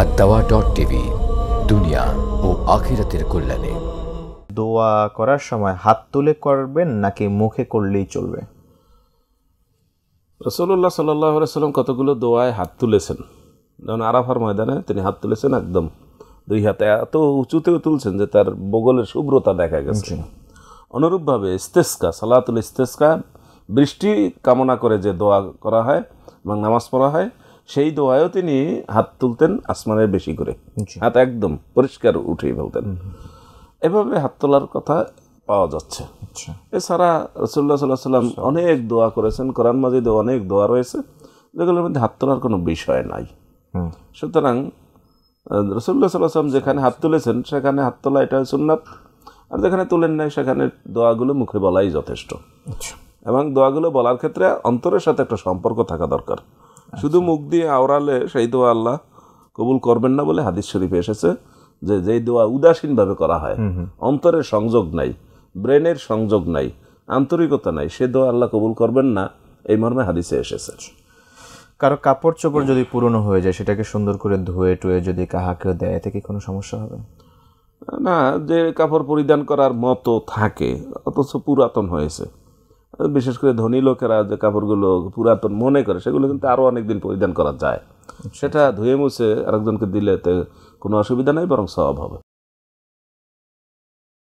আর দাওয়া dot TV দুনিয়া ও আখিরাতের কল্যাণে দোয়া করার সময় হাত তুলে করবেন নাকি মুখে করলেই চলবে রসুল্লাহ সাল্লাহ সাল্লাম কতগুলো দোয়ায় হাত তুলেছেন যেমন আরাফার ময়দানে তিনি হাত তুলেছেন একদম দুই হাতে এত উঁচুতেও তুলছেন যে তার বগলের শুভ্রতা দেখা গেছে অনুরূপভাবে ইস্তেস্কা সালাতুল ইস্তেস্কা বৃষ্টি কামনা করে যে দোয়া করা হয় এবং নামাজ পড়া হয় সেই দোয়ায়ও তিনি হাত তুলতেন আসমানের বেশি করে হাত একদম পরিষ্কার উঠে ফেলতেন এভাবে হাত তোলার কথা পাওয়া যাচ্ছে আচ্ছা। এছাড়া রসুল্লাহ সাল্লাহ সাল্লাম আচ্ছা। অনেক দোয়া করেছেন কোরআন মাজিদে অনেক দোয়া রয়েছে যেগুলোর মধ্যে হাত তোলার কোনো বিষয় নাই সুতরাং রসুল্লাহ সাল্লাহ সাল্লাম যেখানে হাত তুলেছেন সেখানে হাত তোলা এটা সুন্নাত আর যেখানে তুলেন নাই সেখানে দোয়াগুলো মুখে বলাই যথেষ্ট আচ্ছা। এবং দোয়াগুলো বলার ক্ষেত্রে অন্তরের সাথে একটা সম্পর্ক থাকা দরকার শুধু আচ্ছা। মুখ দিয়ে আওড়ালে সেই দোয়া আল্লাহ কবুল করবেন না বলে হাদিস শরীফে এসেছে যে যেই দোয়া উদাসীনভাবে করা হয় অন্তরের সংযোগ নাই ব্রেনের সংযোগ নাই আন্তরিকতা নাই সে দোয়া আল্লাহ কবুল করবেন না এই মর্মে হাদিসে এসেছে কারো কাপড় চোপড় যদি পুরনো হয়ে যায় সেটাকে সুন্দর করে ধুয়ে টুয়ে যদি কাহাকেও দেয় এতে কি কোনো সমস্যা হবে না যে কাপড় পরিধান করার মতো থাকে অথচ পুরাতন হয়েছে বিশেষ করে ধনী লোকেরা যে কাপড়গুলো পুরাতন মনে করে সেগুলো কিন্তু আরও অনেক দিন পরিধান করা যায় আচ্ছা, সেটা আচ্ছা। ধুয়ে মুছে আরেকজনকে দিলে তো কোনো অসুবিধা নেই বরং সব হবে